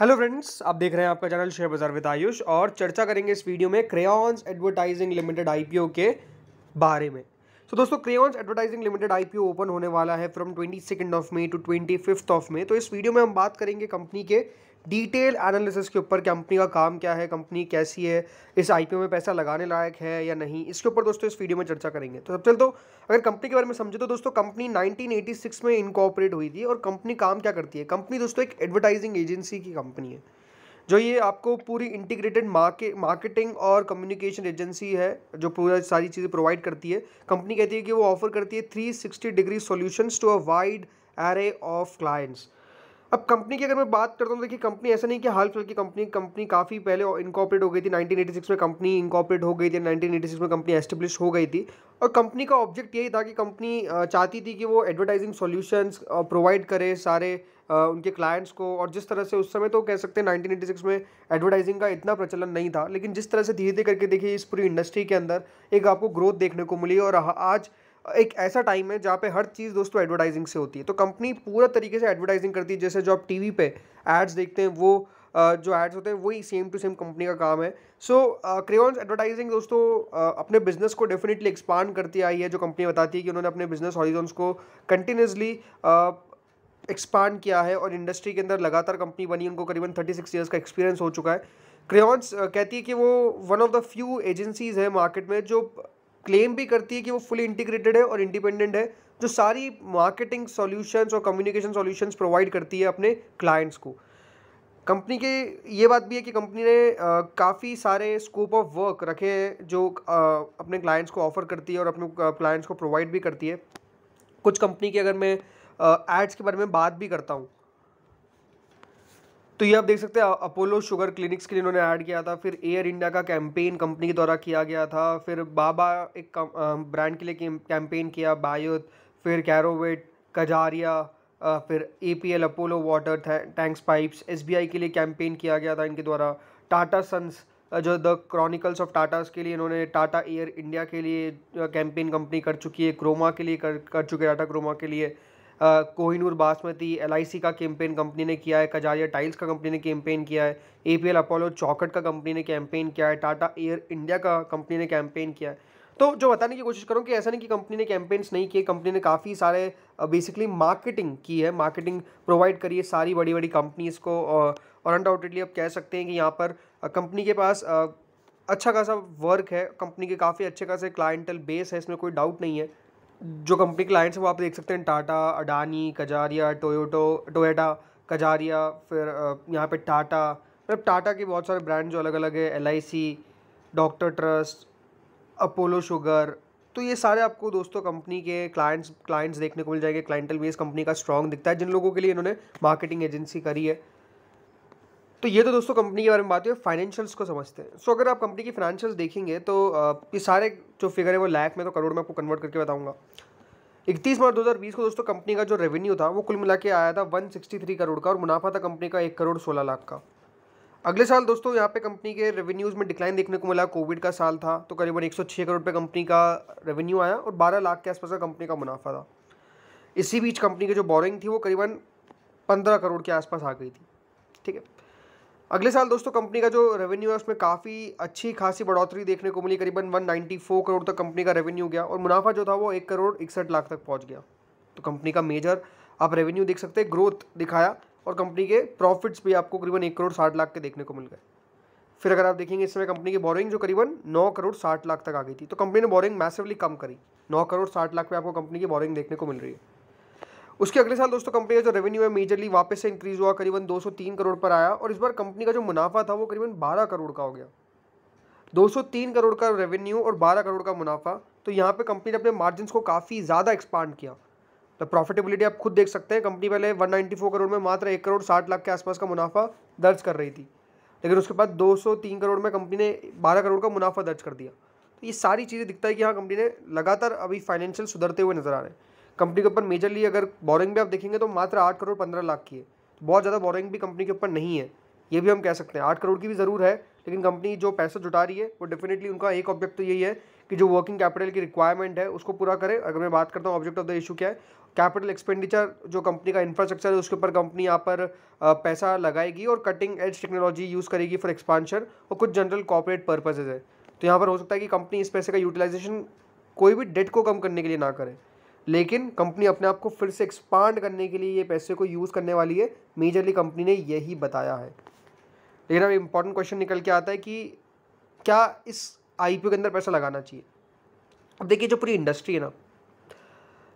hello friends आप देख रहे हैं आपका चैनल शेयर बाजार विद आयुष और चर्चा करेंगे इस वीडियो में क्रेयॉन्स एडवर्टाइजिंग लिमिटेड आईपीओ के बारे में सो so, दोस्तों Crayons advertising limited IPO open होने वाला है from twenty second of May to twenty fifth of May तो इस वीडियो में हम बात करेंगे कंपनी के डिटेल एनालिसिस के ऊपर कंपनी का काम क्या है कंपनी कैसी है इस आईपीओ में पैसा लगाने लायक है या नहीं इसके ऊपर दोस्तों इस वीडियो में चर्चा करेंगे तो सबसे तो अगर कंपनी के बारे में समझे तो दोस्तों कंपनी 1986 में इनकॉपरेट हुई थी और कंपनी काम क्या करती है कंपनी दोस्तों एक एडवर्टाइजिंग एजेंसी की कंपनी है जो ये आपको पूरी इंटीग्रेटेड मार्के मार्केटिंग और कम्युनिकेशन एजेंसी है जो पूरा सारी चीज़ें प्रोवाइड करती है कंपनी कहती है कि वो ऑफर करती है 360 degree solutions to a wide array of clients अब कंपनी की अगर मैं बात करता हूँ देखिए कंपनी ऐसा नहीं कि हाल फिलहाल की कंपनी कंपनी काफ़ी पहले इनकॉपरेट हो गई थी 1986 में कंपनी इनकॉपरेट हो गई थी 1986 में कंपनी एस्टेब्लिश हो गई थी और कंपनी का ऑब्जेक्ट यही था कि कंपनी चाहती थी कि वो एडवर्टाइजिंग सॉल्यूशंस प्रोवाइड करे सारे उनके क्लाइंट्स को और जिस तरह से उस समय तो कह सकते हैं नाइनटीन में एडवर्टाइजिंग का इतना प्रचलन नहीं था लेकिन जिस तरह से धीरे धीरे करके देखिए इस पूरी इंडस्ट्री के अंदर एक आपको ग्रोथ देखने को मिली और आज एक ऐसा टाइम है जहाँ पे हर चीज़ दोस्तों एडवर्टाइजिंग से होती है तो कंपनी पूरा तरीके से एडवर्टाइजिंग करती है जैसे जो आप टीवी पे एड्स देखते हैं वो जो एड्स होते हैं वही सेम टू सेम कंपनी का काम है सो क्रेन्स एडवर्टाइजिंग दोस्तों uh, अपने बिजनेस को डेफिनेटली एक्सपांड करती आई है जो कंपनी बताती है कि उन्होंने अपने बिजनेस हॉरिजोन्स को कंटिन्यूसली एक्सपांड किया है और इंडस्ट्री के अंदर लगातार कंपनी बनी उनको करीबन थर्टी सिक्स ईयर्स का एक्सपीरियंस हो चुका है क्रेन्स कहती है कि वो one of the few agencies है मार्केट में जो क्लेम भी करती है कि वो फुली इंटीग्रेटेड है और इंडिपेंडेंट है जो सारी मार्केटिंग सॉल्यूशंस और कम्युनिकेशन सॉल्यूशंस प्रोवाइड करती है अपने क्लाइंट्स को कंपनी के ये बात भी है कि कंपनी ने काफ़ी सारे स्कोप ऑफ वर्क रखे हैं जो आ, अपने क्लाइंट्स को ऑफर करती है और अपने क्लाइंट्स को प्रोवाइड भी करती है कुछ कंपनी के अगर मैं एड्स के बारे में बात भी करता हूँ तो ये आप देख सकते हैं अपोलो शुगर क्लिनिक्स के लिए इन्होंने ऐड किया था फिर एयर इंडिया का कैंपेन कंपनी के द्वारा किया गया था फिर बाबा एक ब्रांड के लिए कैंपेन किया बायोथ फिर कैरोवेट कजारिया फिर A P L Apollo water tanks pipes S B I के लिए कैंपेन किया गया था इनके द्वारा टाटा सन्स जो द क्रॉनिकल्स ऑफ टाटास के लिए इन्होंने टाटा एयर इंडिया के लिए कैंपेन कंपनी कर चुकी है क्रोमा के लिए कर कर चुके टाटा क्रोमा के लिए कोहिनूर बासमती एल का कैंपेन कंपनी ने किया है कजारिया टाइल्स का कंपनी ने कैंपेन किया है ए अपोलो चौकट का कंपनी ने कैंपेन किया है टाटा एयर इंडिया का कंपनी ने कैंपेन किया है तो जो बताने की कोशिश करूँ कि ऐसा नहीं कि कंपनी ने कैंपेन्स नहीं किए कंपनी ने काफ़ी सारे बेसिकली मार्केटिंग की है मार्केटिंग प्रोवाइड करी है सारी बड़ी बड़ी कंपनीज़ को और अनडाउटेडली आप कह सकते हैं कि यहाँ पर कंपनी के पास अच्छा खासा वर्क है कंपनी के काफ़ी अच्छे खासे क्लाइंटल बेस है इसमें कोई डाउट नहीं है जो कंपनी क्लाइंट्स हैं वो आप देख सकते हैं टाटा अडानी कजारिया टोयोटो टोयोटा कजारिया फिर यहाँ पे टाटा मतलब टाटा के बहुत सारे ब्रांड जो अलग अलग है L doctor trust Apollo sugar तो ये सारे आपको दोस्तों कंपनी के क्लाइंट्स क्लाइंट्स देखने को मिल जाएंगे क्लाइंटल बेस कंपनी का स्ट्रॉन्ग दिखता है जिन लोगों के लिए इन्होंने मार्केटिंग एजेंसी करी है तो ये तो दोस्तों कंपनी के बारे में बात हुई फाइनेंशियल्स को समझते हैं सो so, अगर आप कंपनी की फाइनेंशियल्स देखेंगे तो ये सारे जो फिगर है वो लाख में तो करोड़ में आपको कन्वर्ट करके बताऊंगा इकतीस मार्च 2020 को दोस्तों कंपनी का जो रेवेन्यू था वो कुल मिला के आया था 163 करोड़ का और मुनाफा था कंपनी का एक करोड़ सोलह लाख का अगले साल दोस्तों यहाँ पे कंपनी के रेवेन्यूज़ में डिक्लाइन देखने को मिला कोविड का साल था तो करीबन 106 करोड़ पे कंपनी का रेवेन्यू आया और 12 लाख के आसपास का कंपनी का मुनाफा था इसी बीच कंपनी की जो बोरिंग थी वो करीबन पंद्रह करोड़ के आसपास आ गई थी ठीक है अगले साल दोस्तों कंपनी का जो रेवेन्यू है उसमें काफ़ी अच्छी खासी बढ़ोतरी देखने को मिली करीबन 194 करोड़ तक कंपनी का रेवेन्यू गया और मुनाफा जो था वो एक करोड़ इकसठ लाख तक पहुंच गया तो कंपनी का मेजर आप रेवेन्यू देख सकते हैं ग्रोथ दिखाया और कंपनी के प्रॉफिट्स भी आपको करीबन एक करोड़ साठ लाख के देखने को मिल गए फिर अगर आप देखेंगे इस समय कंपनी की बोरिंग जो करीबन नौ करोड़ साठ लाख तक आ गई थी तो कंपनी ने बोरिंग मैसिवली कम करी नौ करोड़ साठ लाख में आपको कंपनी की बोरिंग देखने को मिल रही है उसके अगले साल दोस्तों कंपनी का जो रेवेन्यू है मेजरली वापस से इंक्रीज हुआ करीबन 203 करोड़ पर आया और इस बार कंपनी का जो मुनाफा था वो करीबन 12 करोड़ का हो गया 203 करोड़ का रेवेन्यू और 12 करोड़ का मुनाफा तो यहाँ पे कंपनी ने अपने मार्जिन को काफ़ी ज़्यादा एक्सपांड किया तो प्रॉफिटेबिलिटी आप खुद देख सकते हैं कंपनी पहले वन करोड़ में मात्र एक करोड़ साठ लाख के आसपास का मुनाफा दर्ज कर रही थी लेकिन उसके बाद दो करोड़ में कंपनी ने बारह करोड़ का मुनाफा दर्ज कर दिया तो ये सारी चीज़ें दिखता है कि हाँ कंपनी ने लगातार अभी फाइनेंशियल सुधरते हुए नजर आ रहे हैं कंपनी के ऊपर मेजरली अगर बोरिंग भी आप देखेंगे तो मात्र आठ करोड़ पंद्रह लाख की है तो बहुत ज़्यादा बोरिंग भी कंपनी के ऊपर नहीं है ये भी हम कह सकते हैं आठ करोड़ की भी ज़रूर है लेकिन कंपनी जो पैसा जुटा रही है वो डेफिनेटली उनका एक ऑब्जेक्ट तो यही है कि जो वर्किंग कैपिटल की रिक्वायरमेंट है उसको पूरा करे अगर मैं बात करता हूँ ऑब्जेक्ट ऑफ द इशू क्या है कैपिटल एक्सपेंडिचर जो कंपनी का इंफ्रास्ट्रक्चर है उसके ऊपर कंपनी यहाँ पर पैसा लगाएगी और कटिंग एज टेक्नोलॉजी यूज़ करेगी फॉर एक्सपांशन और कुछ जनरल कॉपरेट पर्पजेज है तो यहाँ पर हो सकता है कि कंपनी इस पैसे का यूटिलाइजेशन कोई भी डेट को कम करने के लिए ना करें लेकिन कंपनी अपने आप को फिर से एक्सपांड करने के लिए ये पैसे को यूज़ करने वाली है मेजरली कंपनी ने यही बताया है लेकिन अब इम्पॉर्टेंट क्वेश्चन निकल के आता है कि क्या इस आई के अंदर पैसा लगाना चाहिए अब देखिए जो पूरी इंडस्ट्री है ना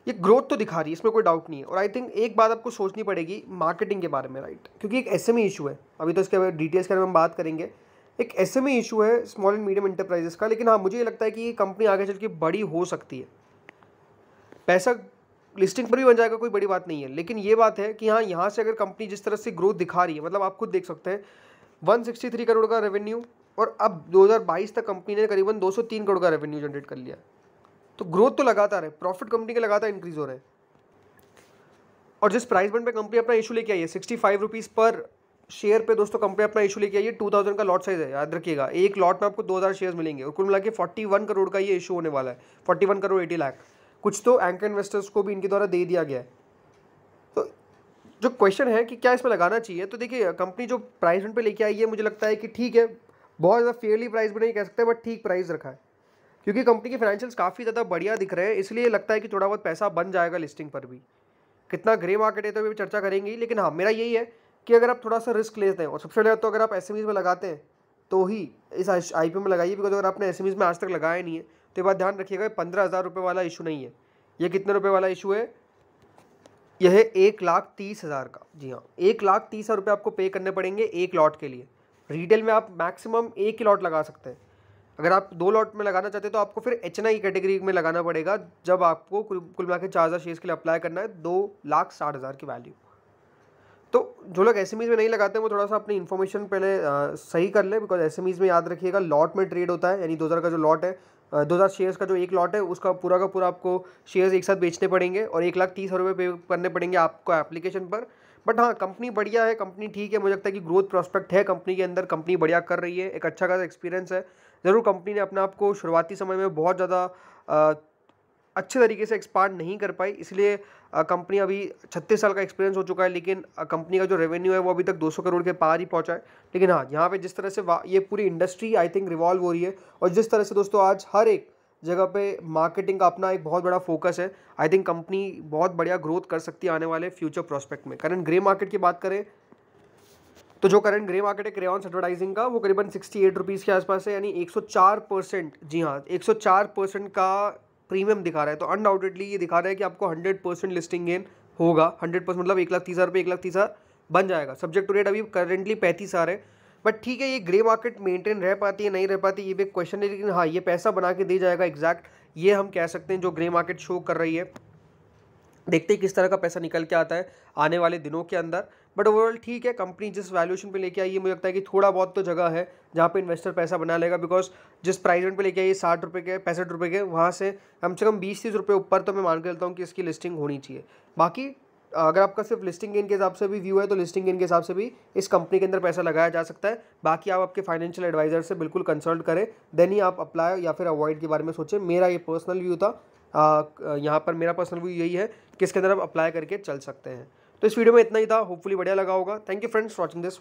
ये ग्रोथ तो दिखा रही है इसमें कोई डाउट नहीं है और आई थिंक एक बात आपको सोचनी पड़ेगी मार्केटिंग के बारे में राइट क्योंकि एक एस एम इशू है अभी तो इसके डिटेल्स के बारे में हम बात करेंगे एक एस एम इशू है स्मॉल एंड मीडियम इंटरप्राइजेस का लेकिन हाँ मुझे ये लगता है कि ये कंपनी आगे चल के बड़ी हो सकती है पैसा लिस्टिंग पर भी बन जाएगा कोई बड़ी बात नहीं है लेकिन ये बात है कि हाँ यहाँ से अगर कंपनी जिस तरह से ग्रोथ दिखा रही है मतलब आप खुद देख सकते हैं थ्री करोड़ का रेवेन्यू और अब बाईस तक कंपनी ने करीबन तीन करोड़ का रेवेन्यू जनरेट कर लिया तो ग्रोथ तो लगातार है प्रॉफिट कंपनी के लगातार इंक्रीज हो रहे हैं और जिस प्राइस बैंड पे कंपनी अपना इशू लेके आई है sixty five rupees per share पे दोस्तों कंपनी अपना इशू लेके आई है टू थाउजेंड का लॉट साइज है याद रखिएगा एक लॉट में आपको दो हज़ार शेयर मिलेंगे और कुल मिला के फोर्टी वन करोड़ का ये इशू होने वाला है forty one crore eighty lakh कुछ तो एंकर इन्वेस्टर्स को भी इनके द्वारा दे दिया गया है तो जो क्वेश्चन है कि क्या इसमें लगाना चाहिए तो देखिए कंपनी जो प्राइस पे लेके आई है मुझे लगता है कि ठीक है बहुत ज़्यादा फेयरली प्राइस भी नहीं कह सकते बट ठीक प्राइस रखा है क्योंकि कंपनी के फाइनेंशियल्स काफ़ी ज़्यादा बढ़िया दिख रहे हैं इसलिए लगता है कि थोड़ा बहुत पैसा बन जाएगा लिस्टिंग पर भी कितना ग्रे मार्केट है तो भी चर्चा करेंगे लेकिन हाँ मेरा यही है कि अगर आप थोड़ा सा रिस्क लेते हैं और सबसे पहले तो अगर आप एस में लगाते हैं तो ही इस आई में लगाइए बिकॉज अगर आपने एस में आज तक लगाया नहीं है तो बात ध्यान रखिएगा पंद्रह हज़ार रुपये वाला इशू नहीं है ये कितने रुपये वाला इशू है यह है एक लाख तीस हज़ार का जी हाँ एक लाख तीस हज़ार रुपये आपको पे करने पड़ेंगे एक लॉट के लिए रिटेल में आप मैक्सिमम एक ही लॉट लगा सकते हैं अगर आप दो लॉट में लगाना चाहते हैं तो आपको फिर एच एन आई कैटेगरी में लगाना पड़ेगा जब आपको कुल कुल मिला के चार हज़ार शेयर्स के लिए अप्लाई करना है दो लाख साठ हज़ार की वैल्यू तो जो लोग एस एम ईज़ में नहीं लगाते हैं वो थोड़ा सा अपनी इन्फॉर्मेशन पहले आ, सही कर ले बिकॉज एस एम ईज़ में याद रखिएगा लॉट में ट्रेड होता है यानी दो हज़ार का जो लॉट है दो हज़ार शेयर्स का जो एक लॉट है उसका पूरा का पूरा आपको शेयर्स एक साथ बेचने पड़ेंगे और एक लाख तीस हज़ार रुपये पे करने पड़ेंगे आपको एप्लीकेशन पर बट हाँ कंपनी बढ़िया है कंपनी ठीक है मुझे लगता है कि ग्रोथ प्रोस्पेक्ट है कंपनी के अंदर कंपनी बढ़िया कर रही है एक अच्छा खासा एक्सपीरियंस है ज़रूर कंपनी ने अपने आप को शुरुआती समय में बहुत ज़्यादा अच्छे तरीके से एक्सपांड नहीं कर पाई इसलिए कंपनी अभी छत्तीस साल का एक्सपीरियंस हो चुका है लेकिन कंपनी का जो रेवेन्यू है वो अभी तक 200 करोड़ के पार ही पहुंचा है लेकिन हाँ यहाँ पे जिस तरह से ये पूरी इंडस्ट्री आई थिंक रिवॉल्व हो रही है और जिस तरह से दोस्तों आज हर एक जगह पे मार्केटिंग का अपना एक बहुत बड़ा फोकस है आई थिंक कंपनी बहुत बढ़िया ग्रोथ कर सकती है आने वाले फ्यूचर प्रोस्पेक्ट में करंट ग्रे मार्केट की बात करें तो जो करंट ग्रे मार्केट है क्रेन्स एडवर्टाइजिंग का वो करीबन सिक्सटी एट रुपीज़ के आसपास है यानी एक सौ चार परसेंट जी हाँ एक सौ चार परसेंट का प्रीमियम दिखा रहा है तो अनडाउटेडली ये दिखा रहा है कि आपको हंड्रेड परसेंट लिस्टिंग गेन होगा हंड्रेड परसेंट मतलब एक लाख तीस हज़ार रुपये एक लाख तीस हज़ार बन जाएगा सब्जेक्ट टू रेट अभी करेंटली पैंतीस हज़ार है बट ठीक है ये ग्रे मार्केट मेंटेन रह पाती है नहीं रह पाती ये भी क्वेश्चन है लेकिन हाँ ये पैसा बना के दे जाएगा एग्जैक्ट ये हम कह सकते हैं जो ग्रे मार्केट शो कर रही है देखते हैं किस तरह का पैसा निकल के आता है आने वाले दिनों के अंदर बट ओवरऑल ठीक है कंपनी जिस वैल्यूएशन पे लेके आई है मुझे लगता है कि थोड़ा बहुत तो जगह है जहाँ पे इन्वेस्टर पैसा बना लेगा बिकॉज जिस प्राइस रेंट पे लेके आई है साठ रुपये के पैंसठ रुपये के वहाँ से कम से कम बीस तीस रुपये ऊपर तो मैं मान के चलता हूँ कि इसकी लिस्टिंग होनी चाहिए बाकी अगर आपका सिर्फ लिस्टिंग गेन के हिसाब से भी व्यू है तो लिस्टिंग गेन के हिसाब से भी इस कंपनी के अंदर पैसा लगाया जा सकता है बाकी आप आपके फाइनेंशियल एडवाइजर से बिल्कुल कंसल्ट करें देन ही आप अप्लाई या फिर अवॉइड के बारे में सोचें मेरा ये पर्सनल व्यू था यहाँ पर मेरा पर्सनल व्यू यही है कि इसके अंदर आप अप्लाई करके चल सकते हैं तो इस वीडियो में इतना ही था होपफुली बढ़िया लगा होगा thank you friends watching this